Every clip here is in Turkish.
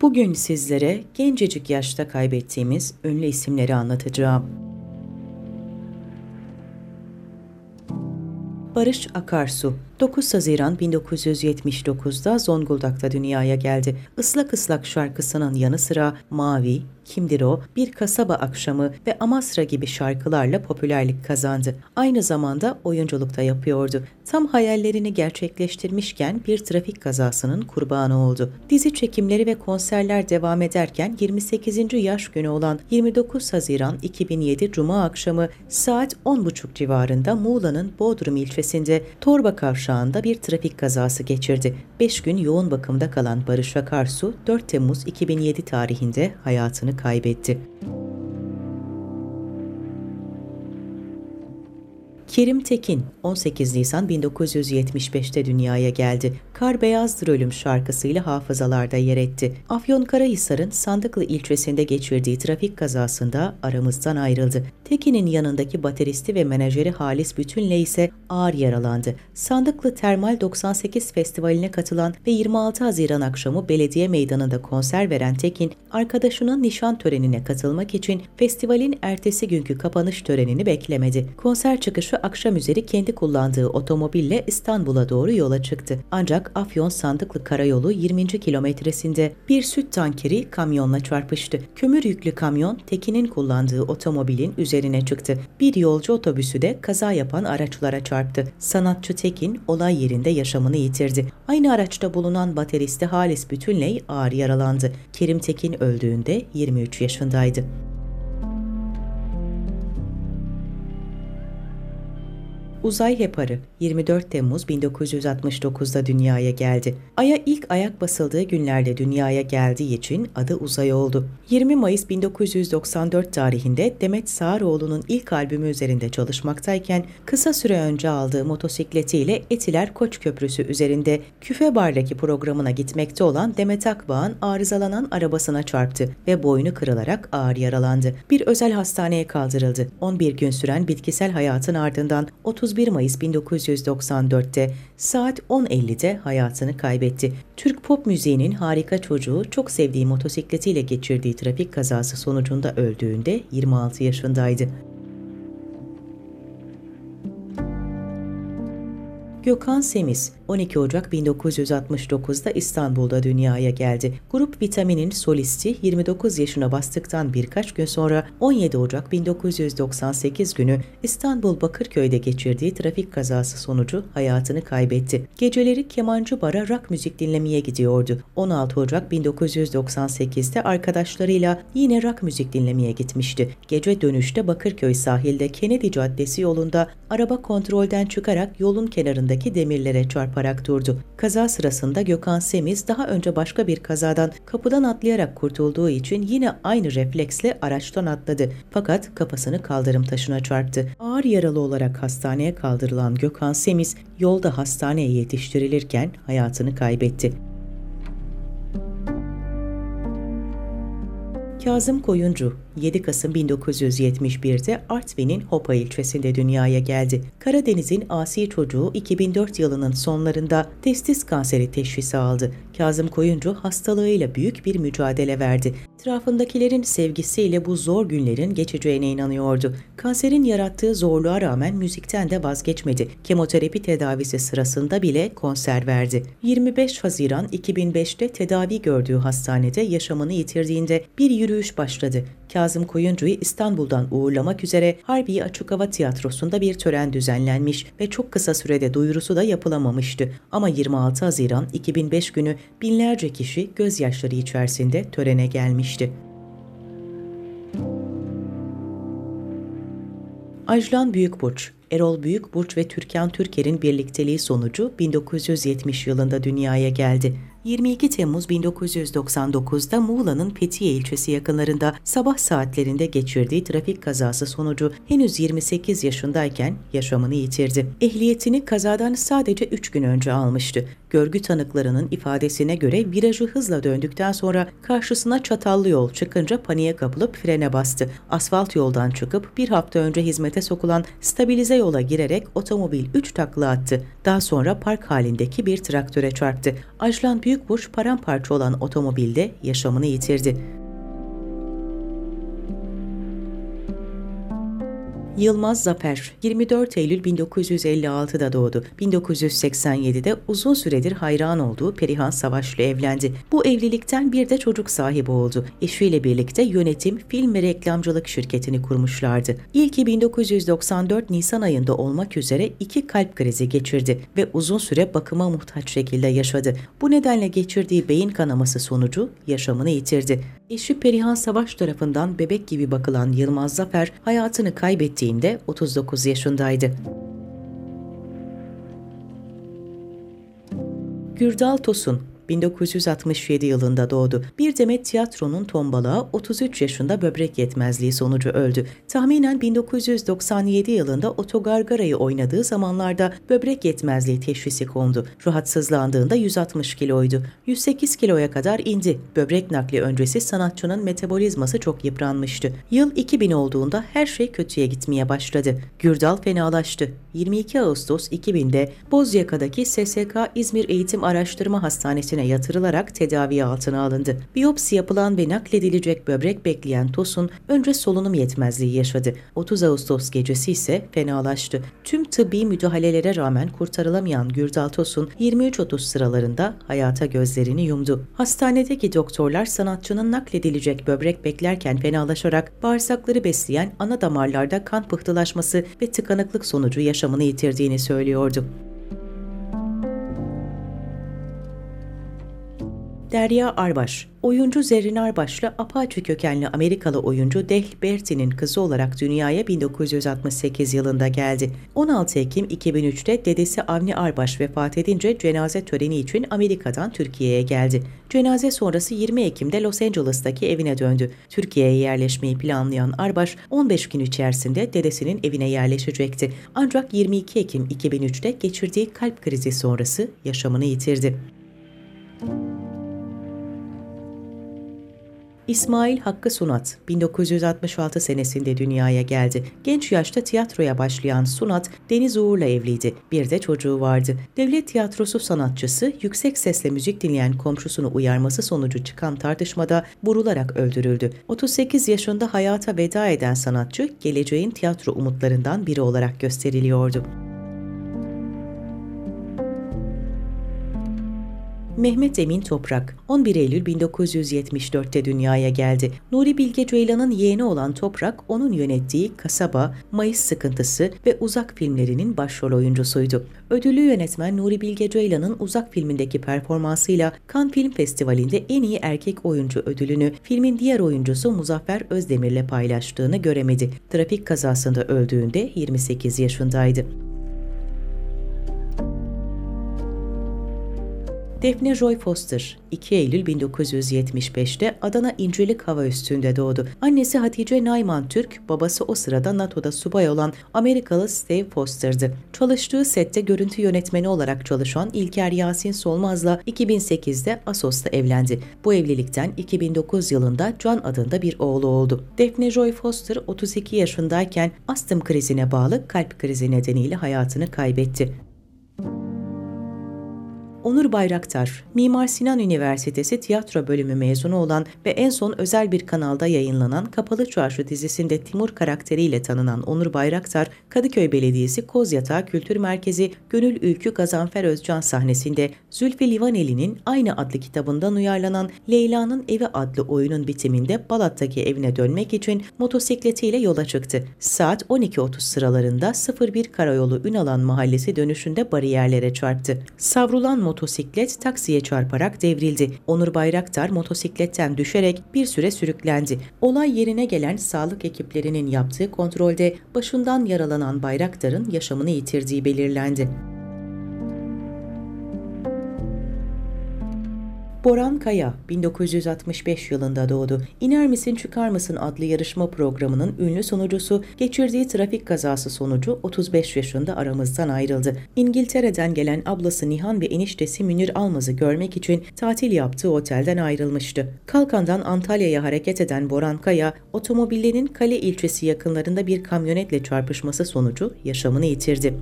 Bugün sizlere gencecik yaşta kaybettiğimiz ünlü isimleri anlatacağım. Barış Akarsu 9 Haziran 1979'da Zonguldak'ta dünyaya geldi. Islak Islak şarkısının yanı sıra Mavi, Kimdir O, Bir Kasaba Akşamı ve Amasra gibi şarkılarla popülerlik kazandı. Aynı zamanda oyunculukta yapıyordu. Tam hayallerini gerçekleştirmişken bir trafik kazasının kurbanı oldu. Dizi çekimleri ve konserler devam ederken 28. yaş günü olan 29 Haziran 2007 Cuma akşamı saat 10.30 civarında Muğla'nın Bodrum ilçesinde Torba karşı kavşağında bir trafik kazası geçirdi. 5 gün yoğun bakımda kalan Barış Akarsu 4 Temmuz 2007 tarihinde hayatını kaybetti. Kerim Tekin 18 Nisan 1975'te dünyaya geldi. Kar Beyazdır Ölüm şarkısıyla hafızalarda yer etti. Afyon Afyonkarahisar'ın Sandıklı ilçesinde geçirdiği trafik kazasında aramızdan ayrıldı. Tekin'in yanındaki bateristi ve menajeri Halis Bütünle ise ağır yaralandı. Sandıklı Termal 98 Festivali'ne katılan ve 26 Haziran akşamı belediye meydanında konser veren Tekin, arkadaşının nişan törenine katılmak için festivalin ertesi günkü kapanış törenini beklemedi. Konser çıkışı akşam üzeri kendi kullandığı otomobille İstanbul'a doğru yola çıktı. Ancak Afyon Sandıklı Karayolu 20. kilometresinde bir süt tankeri kamyonla çarpıştı. Kömür yüklü kamyon Tekin'in kullandığı otomobilin üzerine çıktı. Bir yolcu otobüsü de kaza yapan araçlara çarptı. Sanatçı Tekin olay yerinde yaşamını yitirdi. Aynı araçta bulunan bateristi Halis Bütünley ağır yaralandı. Kerim Tekin öldüğünde 23 yaşındaydı. Uzay Heparı 24 Temmuz 1969'da dünyaya geldi. Ay'a ilk ayak basıldığı günlerle dünyaya geldiği için adı Uzay oldu. 20 Mayıs 1994 tarihinde Demet Sağaroğlu'nun ilk albümü üzerinde çalışmaktayken kısa süre önce aldığı motosikletiyle Etiler Koç Köprüsü üzerinde Küfe Bar'daki programına gitmekte olan Demet Akbağ'ın arızalanan arabasına çarptı ve boynu kırılarak ağır yaralandı. Bir özel hastaneye kaldırıldı. 11 gün süren bitkisel hayatın ardından 31 31 Mayıs 1994'te saat 10.50'de hayatını kaybetti. Türk pop müziğinin harika çocuğu çok sevdiği motosikletiyle geçirdiği trafik kazası sonucunda öldüğünde 26 yaşındaydı. Gökhan Semiz 12 Ocak 1969'da İstanbul'da dünyaya geldi. Grup Vitamin'in solisti 29 yaşına bastıktan birkaç gün sonra 17 Ocak 1998 günü İstanbul Bakırköy'de geçirdiği trafik kazası sonucu hayatını kaybetti. Geceleri Kemancı Bar'a rock müzik dinlemeye gidiyordu. 16 Ocak 1998'de arkadaşlarıyla yine rock müzik dinlemeye gitmişti. Gece dönüşte Bakırköy sahilde Kennedy Caddesi yolunda araba kontrolden çıkarak yolun kenarındaki arasındaki demirlere çarparak durdu. Kaza sırasında Gökhan Semiz daha önce başka bir kazadan kapıdan atlayarak kurtulduğu için yine aynı refleksle araçtan atladı. Fakat kafasını kaldırım taşına çarptı. Ağır yaralı olarak hastaneye kaldırılan Gökhan Semiz yolda hastaneye yetiştirilirken hayatını kaybetti. Kazım Koyuncu 7 Kasım 1971'de Artvin'in Hopa ilçesinde dünyaya geldi. Karadeniz'in asi çocuğu 2004 yılının sonlarında testis kanseri teşhisi aldı. Kazım Koyuncu hastalığıyla büyük bir mücadele verdi. Etrafındakilerin sevgisiyle bu zor günlerin geçeceğine inanıyordu. Kanserin yarattığı zorluğa rağmen müzikten de vazgeçmedi. Kemoterapi tedavisi sırasında bile konser verdi. 25 Haziran 2005'te tedavi gördüğü hastanede yaşamını yitirdiğinde bir yürüyüş başladı. Kazım Koyuncu'yu İstanbul'dan uğurlamak üzere Harbi Açık Hava Tiyatrosu'nda bir tören düzenlenmiş ve çok kısa sürede duyurusu da yapılamamıştı. Ama 26 Haziran 2005 günü binlerce kişi gözyaşları içerisinde törene gelmiş geçti. Ajlan Büyükburç, Erol Büyük Büyükburç ve Türkan Türker'in birlikteliği sonucu 1970 yılında dünyaya geldi. 22 Temmuz 1999'da Muğla'nın Fethiye ilçesi yakınlarında sabah saatlerinde geçirdiği trafik kazası sonucu henüz 28 yaşındayken yaşamını yitirdi. Ehliyetini kazadan sadece 3 gün önce almıştı. Görgü tanıklarının ifadesine göre virajı hızla döndükten sonra karşısına çatallı yol çıkınca paniğe kapılıp frene bastı. Asfalt yoldan çıkıp bir hafta önce hizmete sokulan stabilize yola girerek otomobil 3 takla attı. Daha sonra park halindeki bir traktöre çarptı büyük Büyükburç paramparça olan otomobilde yaşamını yitirdi. Yılmaz Zafer 24 Eylül 1956'da doğdu. 1987'de uzun süredir hayran olduğu Perihan Savaşlı evlendi. Bu evlilikten bir de çocuk sahibi oldu. Eşiyle birlikte yönetim, film ve reklamcılık şirketini kurmuşlardı. İlki 1994 Nisan ayında olmak üzere iki kalp krizi geçirdi ve uzun süre bakıma muhtaç şekilde yaşadı. Bu nedenle geçirdiği beyin kanaması sonucu yaşamını yitirdi. Eşi Perihan Savaş tarafından bebek gibi bakılan Yılmaz Zafer hayatını kaybettiği gittiğinde 39 yaşındaydı. Gürdal Tosun 1967 yılında doğdu. Bir demet tiyatronun tombalağı 33 yaşında böbrek yetmezliği sonucu öldü. Tahminen 1997 yılında Otto Gargara'yı oynadığı zamanlarda böbrek yetmezliği teşhisi kondu. Rahatsızlandığında 160 kiloydu. 108 kiloya kadar indi. Böbrek nakli öncesi sanatçının metabolizması çok yıpranmıştı. Yıl 2000 olduğunda her şey kötüye gitmeye başladı. Gürdal fenalaştı. 22 Ağustos 2000'de Bozyaka'daki SSK İzmir Eğitim Araştırma Hastanesi'ne üstüne yatırılarak tedavi altına alındı. Biyopsi yapılan ve nakledilecek böbrek bekleyen Tosun önce solunum yetmezliği yaşadı. 30 Ağustos gecesi ise fenalaştı. Tüm tıbbi müdahalelere rağmen kurtarılamayan Gürdal Tosun 23.30 sıralarında hayata gözlerini yumdu. Hastanedeki doktorlar sanatçının nakledilecek böbrek beklerken fenalaşarak bağırsakları besleyen ana damarlarda kan pıhtılaşması ve tıkanıklık sonucu yaşamını yitirdiğini söylüyordu. Derya Arbaş, oyuncu Zerrin Arbaş'la Apache kökenli Amerikalı oyuncu Dehl Bertin'in kızı olarak dünyaya 1968 yılında geldi. 16 Ekim 2003'te dedesi Avni Arbaş vefat edince cenaze töreni için Amerika'dan Türkiye'ye geldi. Cenaze sonrası 20 Ekim'de Los Angeles'taki evine döndü. Türkiye'ye yerleşmeyi planlayan Arbaş 15 gün içerisinde dedesinin evine yerleşecekti. Ancak 22 Ekim 2003'te geçirdiği kalp krizi sonrası yaşamını yitirdi. Müzik İsmail Hakkı Sunat, 1966 senesinde dünyaya geldi. Genç yaşta tiyatroya başlayan Sunat, Deniz Uğur'la evliydi. Bir de çocuğu vardı. Devlet tiyatrosu sanatçısı, yüksek sesle müzik dinleyen komşusunu uyarması sonucu çıkan tartışmada vurularak öldürüldü. 38 yaşında hayata veda eden sanatçı, geleceğin tiyatro umutlarından biri olarak gösteriliyordu. Mehmet Emin Toprak, 11 Eylül 1974'te dünyaya geldi. Nuri Bilge Ceylan'ın yeğeni olan Toprak, onun yönettiği Kasaba, Mayıs Sıkıntısı ve Uzak filmlerinin başrol oyuncusuydu. Ödüllü yönetmen Nuri Bilge Ceylan'ın Uzak filmindeki performansıyla Cannes Film Festivali'nde en iyi erkek oyuncu ödülünü filmin diğer oyuncusu Muzaffer Özdemir'le paylaştığını göremedi. Trafik kazasında öldüğünde 28 yaşındaydı. Defne Joy Foster 2 Eylül 1975'te Adana İncelik Hava Üstünde doğdu. Annesi Hatice Nayman Türk, babası o sırada NATO'da subay olan Amerikalı Steve Foster'dı. Çalıştığı sette görüntü yönetmeni olarak çalışan İlker Yasin Solmaz'la 2008'de Asos'ta evlendi. Bu evlilikten 2009 yılında Can adında bir oğlu oldu. Defne Joy Foster 32 yaşındayken astım krizine bağlı kalp krizi nedeniyle hayatını kaybetti. Onur Bayraktar, Mimar Sinan Üniversitesi tiyatro bölümü mezunu olan ve en son özel bir kanalda yayınlanan Kapalı Çarşı dizisinde Timur karakteriyle tanınan Onur Bayraktar, Kadıköy Belediyesi Kozyatağı Kültür Merkezi Gönül Ülkü Gazanfer Özcan sahnesinde Zülfü Livaneli'nin aynı adlı kitabından uyarlanan Leyla'nın Evi adlı oyunun bitiminde Balat'taki evine dönmek için motosikletiyle yola çıktı. Saat 12.30 sıralarında 01 Karayolu Ünalan Mahallesi dönüşünde bariyerlere çarptı. Savrulan motosiklet motosiklet taksiye çarparak devrildi. Onur Bayraktar motosikletten düşerek bir süre sürüklendi. Olay yerine gelen sağlık ekiplerinin yaptığı kontrolde başından yaralanan Bayraktar'ın yaşamını yitirdiği belirlendi. Boran Kaya 1965 yılında doğdu. İner misin çıkar mısın adlı yarışma programının ünlü sunucusu geçirdiği trafik kazası sonucu 35 yaşında aramızdan ayrıldı. İngiltere'den gelen ablası Nihan ve eniştesi Münir Almaz'ı görmek için tatil yaptığı otelden ayrılmıştı. Kalkan'dan Antalya'ya hareket eden Boran Kaya, otomobillerinin Kale ilçesi yakınlarında bir kamyonetle çarpışması sonucu yaşamını yitirdi.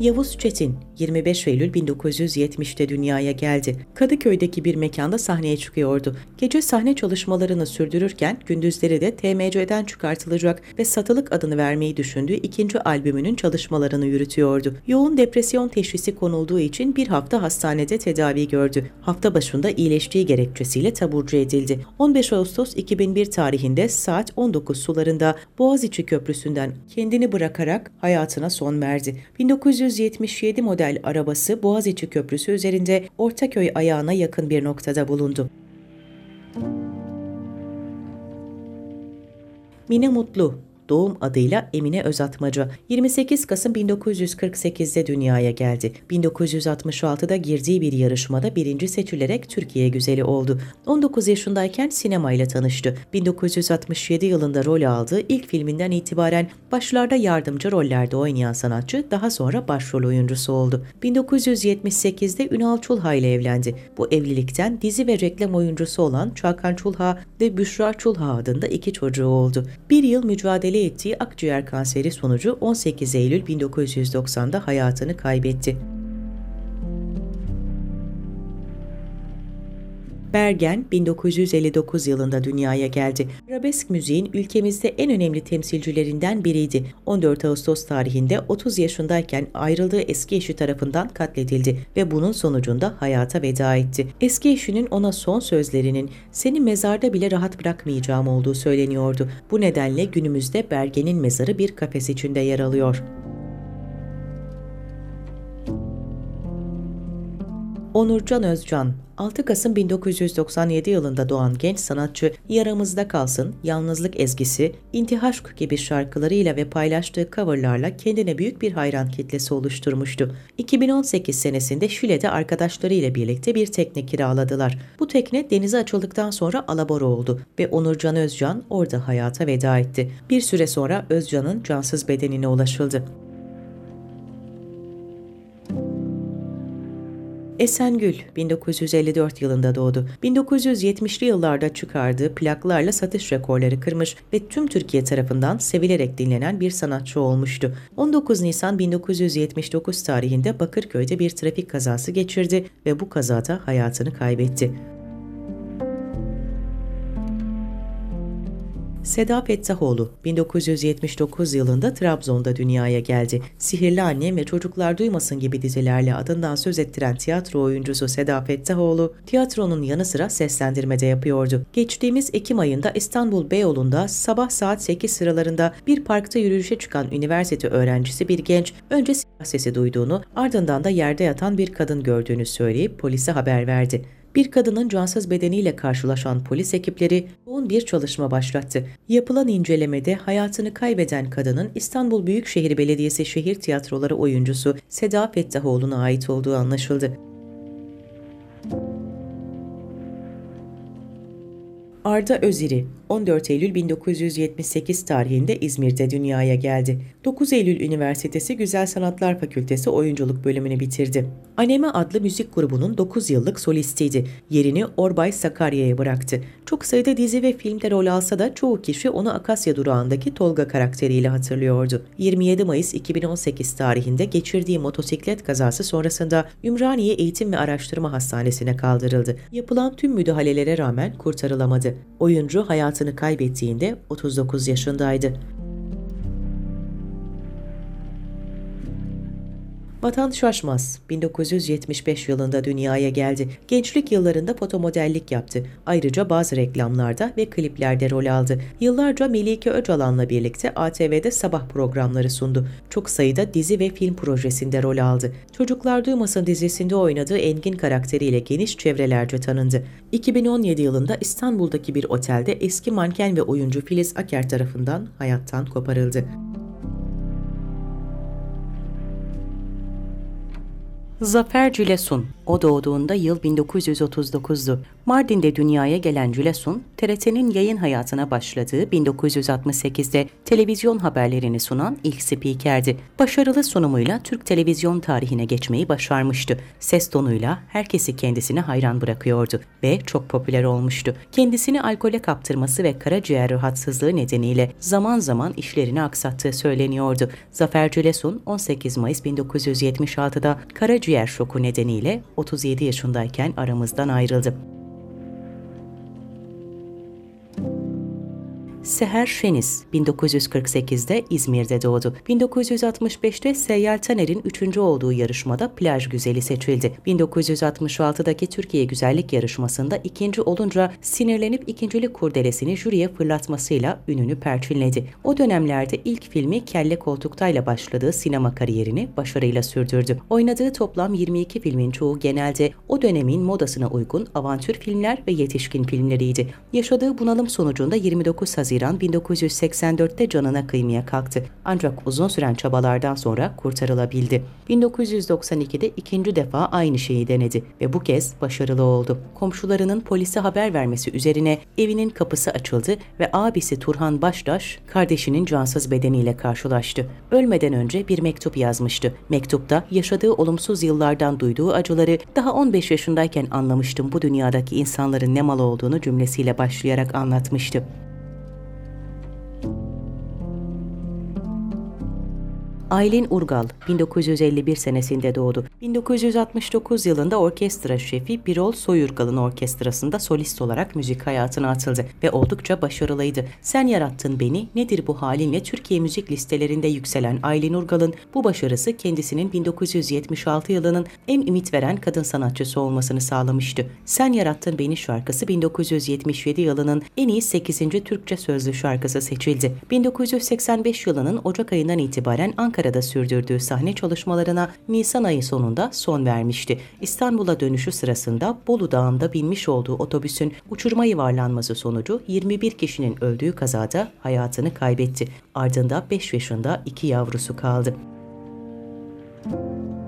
Yavuz Çetin 25 Eylül 1970'te dünyaya geldi. Kadıköy'deki bir mekanda sahneye çıkıyordu. Gece sahne çalışmalarını sürdürürken gündüzleri de TMC'den çıkartılacak ve Satılık adını vermeyi düşündüğü ikinci albümünün çalışmalarını yürütüyordu. Yoğun depresyon teşhisi konulduğu için bir hafta hastanede tedavi gördü. Hafta başında iyileştiği gerekçesiyle taburcu edildi. 15 Ağustos 2001 tarihinde saat 19 sularında Boğaziçi Köprüsü'nden kendini bırakarak hayatına son verdi. 1977 model model arabası Boğaziçi Köprüsü üzerinde Ortaköy ayağına yakın bir noktada bulundu. Mine Mutlu, doğum adıyla Emine Özatmacı. 28 Kasım 1948'de dünyaya geldi. 1966'da girdiği bir yarışmada birinci seçilerek Türkiye güzeli oldu. 19 yaşındayken sinemayla tanıştı. 1967 yılında rol aldığı ilk filminden itibaren başlarda yardımcı rollerde oynayan sanatçı daha sonra başrol oyuncusu oldu. 1978'de Ünal Çulha ile evlendi. Bu evlilikten dizi ve reklam oyuncusu olan Çakan Çulha ve Büşra Çulha adında iki çocuğu oldu. Bir yıl mücadele müdahale ettiği akciğer kanseri sonucu 18 Eylül 1990'da hayatını kaybetti. Bergen 1959 yılında dünyaya geldi. Arabesk müziğin ülkemizde en önemli temsilcilerinden biriydi. 14 Ağustos tarihinde 30 yaşındayken ayrıldığı eski eşi tarafından katledildi ve bunun sonucunda hayata veda etti. Eski eşinin ona son sözlerinin seni mezarda bile rahat bırakmayacağım olduğu söyleniyordu. Bu nedenle günümüzde Bergen'in mezarı bir kafes içinde yer alıyor. Onurcan Özcan, 6 Kasım 1997 yılında doğan genç sanatçı Yaramızda Kalsın, Yalnızlık Ezgisi, İntihaşk gibi şarkılarıyla ve paylaştığı coverlarla kendine büyük bir hayran kitlesi oluşturmuştu. 2018 senesinde Şile'de arkadaşlarıyla birlikte bir tekne kiraladılar. Bu tekne denize açıldıktan sonra alabora oldu ve Onurcan Özcan orada hayata veda etti. Bir süre sonra Özcan'ın cansız bedenine ulaşıldı. Esengül 1954 yılında doğdu. 1970'li yıllarda çıkardığı plaklarla satış rekorları kırmış ve tüm Türkiye tarafından sevilerek dinlenen bir sanatçı olmuştu. 19 Nisan 1979 tarihinde Bakırköy'de bir trafik kazası geçirdi ve bu kazada hayatını kaybetti. Seda Fettahoğlu 1979 yılında Trabzon'da dünyaya geldi. Sihirli Annem ve Çocuklar Duymasın gibi dizilerle adından söz ettiren tiyatro oyuncusu Seda Fettahoğlu, tiyatronun yanı sıra seslendirme de yapıyordu. Geçtiğimiz Ekim ayında İstanbul Beyoğlu'nda sabah saat 8 sıralarında bir parkta yürüyüşe çıkan üniversite öğrencisi bir genç önce silah sesi duyduğunu ardından da yerde yatan bir kadın gördüğünü söyleyip polise haber verdi bir kadının cansız bedeniyle karşılaşan polis ekipleri yoğun bir çalışma başlattı. Yapılan incelemede hayatını kaybeden kadının İstanbul Büyükşehir Belediyesi Şehir Tiyatroları oyuncusu Seda Fettahoğlu'na ait olduğu anlaşıldı. Müzik Arda Öziri 14 Eylül 1978 tarihinde İzmir'de dünyaya geldi. 9 Eylül Üniversitesi Güzel Sanatlar Fakültesi Oyunculuk bölümünü bitirdi. Aneme adlı müzik grubunun 9 yıllık solistiydi. Yerini Orbay Sakarya'ya bıraktı. Çok sayıda dizi ve filmde rol alsa da çoğu kişi onu Akasya durağındaki Tolga karakteriyle hatırlıyordu. 27 Mayıs 2018 tarihinde geçirdiği motosiklet kazası sonrasında Ümraniye Eğitim ve Araştırma Hastanesi'ne kaldırıldı. Yapılan tüm müdahalelere rağmen kurtarılamadı. Oyuncu hayatını kaybettiğinde 39 yaşındaydı. Vatan Şaşmaz, 1975 yılında dünyaya geldi. Gençlik yıllarında fotomodellik yaptı. Ayrıca bazı reklamlarda ve kliplerde rol aldı. Yıllarca Melike Öcalan'la birlikte ATV'de sabah programları sundu. Çok sayıda dizi ve film projesinde rol aldı. Çocuklar Duymasın dizisinde oynadığı Engin karakteriyle geniş çevrelerce tanındı. 2017 yılında İstanbul'daki bir otelde eski manken ve oyuncu Filiz Aker tarafından hayattan koparıldı. Zafer Cilesun. O doğduğunda yıl 1939'du. Mardin'de dünyaya gelen Cülesun, TRT'nin yayın hayatına başladığı 1968'de televizyon haberlerini sunan ilk spikerdi. Başarılı sunumuyla Türk televizyon tarihine geçmeyi başarmıştı. Ses tonuyla herkesi kendisine hayran bırakıyordu ve çok popüler olmuştu. Kendisini alkole kaptırması ve karaciğer rahatsızlığı nedeniyle zaman zaman işlerini aksattığı söyleniyordu. Zafer Cülesun 18 Mayıs 1976'da karaciğer şoku nedeniyle 37 yaşındayken aramızdan ayrıldı. Seher Şeniz 1948'de İzmir'de doğdu. 1965'te Seyyal Taner'in üçüncü olduğu yarışmada plaj güzeli seçildi. 1966'daki Türkiye Güzellik Yarışması'nda ikinci olunca sinirlenip ikincilik kurdelesini jüriye fırlatmasıyla ününü perçinledi. O dönemlerde ilk filmi Kelle Koltuktay'la başladığı sinema kariyerini başarıyla sürdürdü. Oynadığı toplam 22 filmin çoğu genelde o dönemin modasına uygun avantür filmler ve yetişkin filmleriydi. Yaşadığı bunalım sonucunda 29 Haziran Haziran 1984'te canına kıymaya kalktı. Ancak uzun süren çabalardan sonra kurtarılabildi. 1992'de ikinci defa aynı şeyi denedi ve bu kez başarılı oldu. Komşularının polise haber vermesi üzerine evinin kapısı açıldı ve abisi Turhan Baştaş kardeşinin cansız bedeniyle karşılaştı. Ölmeden önce bir mektup yazmıştı. Mektupta yaşadığı olumsuz yıllardan duyduğu acıları daha 15 yaşındayken anlamıştım bu dünyadaki insanların ne mal olduğunu cümlesiyle başlayarak anlatmıştı. Aylin Urgal 1951 senesinde doğdu. 1969 yılında orkestra şefi Birol Soyurgal'ın orkestrasında solist olarak müzik hayatına atıldı ve oldukça başarılıydı. Sen Yarattın Beni, Nedir Bu Halinle Türkiye müzik listelerinde yükselen Aylin Urgal'ın bu başarısı kendisinin 1976 yılının en ümit veren kadın sanatçısı olmasını sağlamıştı. Sen Yarattın Beni şarkısı 1977 yılının en iyi 8. Türkçe sözlü şarkısı seçildi. 1985 yılının Ocak ayından itibaren Ankara Ankara'da sürdürdüğü sahne çalışmalarına Nisan ayı sonunda son vermişti. İstanbul'a dönüşü sırasında Bolu Dağı'nda binmiş olduğu otobüsün uçurma yuvarlanması sonucu 21 kişinin öldüğü kazada hayatını kaybetti. Ardında 5 yaşında iki yavrusu kaldı. Müzik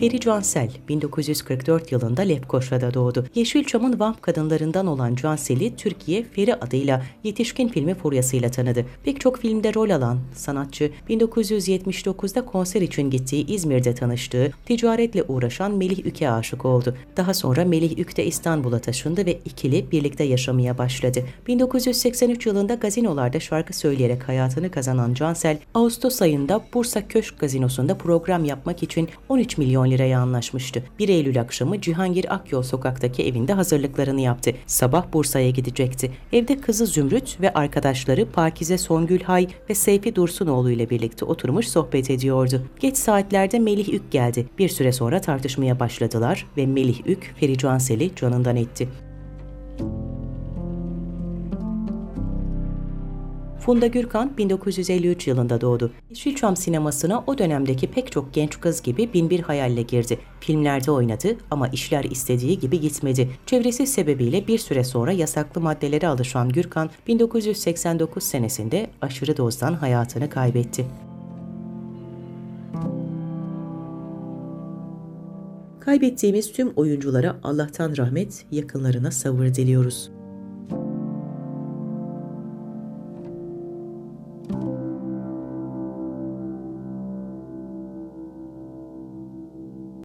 Feri Cansel 1944 yılında Lefkoşa'da doğdu. Yeşilçam'ın vamp kadınlarından olan Cansel'i Türkiye Feri adıyla yetişkin filmi furyasıyla tanıdı. Pek çok filmde rol alan sanatçı 1979'da konser için gittiği İzmir'de tanıştığı, ticaretle uğraşan Melih Ük'e aşık oldu. Daha sonra Melih Ük de İstanbul'a taşındı ve ikili birlikte yaşamaya başladı. 1983 yılında gazinolarda şarkı söyleyerek hayatını kazanan Cansel, Ağustos ayında Bursa Köşk Gazinosu'nda program yapmak için 13 milyon milyon liraya anlaşmıştı. 1 Eylül akşamı Cihangir Akyol sokaktaki evinde hazırlıklarını yaptı. Sabah Bursa'ya gidecekti. Evde kızı Zümrüt ve arkadaşları Pakize Hay ve Seyfi Dursunoğlu ile birlikte oturmuş sohbet ediyordu. Geç saatlerde Melih Ük geldi. Bir süre sonra tartışmaya başladılar ve Melih Ük Ferican Sel'i canından etti. Funda Gürkan 1953 yılında doğdu. Yeşilçam sinemasına o dönemdeki pek çok genç kız gibi binbir hayalle girdi. Filmlerde oynadı ama işler istediği gibi gitmedi. Çevresi sebebiyle bir süre sonra yasaklı maddelere alışan Gürkan 1989 senesinde aşırı dozdan hayatını kaybetti. Kaybettiğimiz tüm oyunculara Allah'tan rahmet, yakınlarına sabır diliyoruz.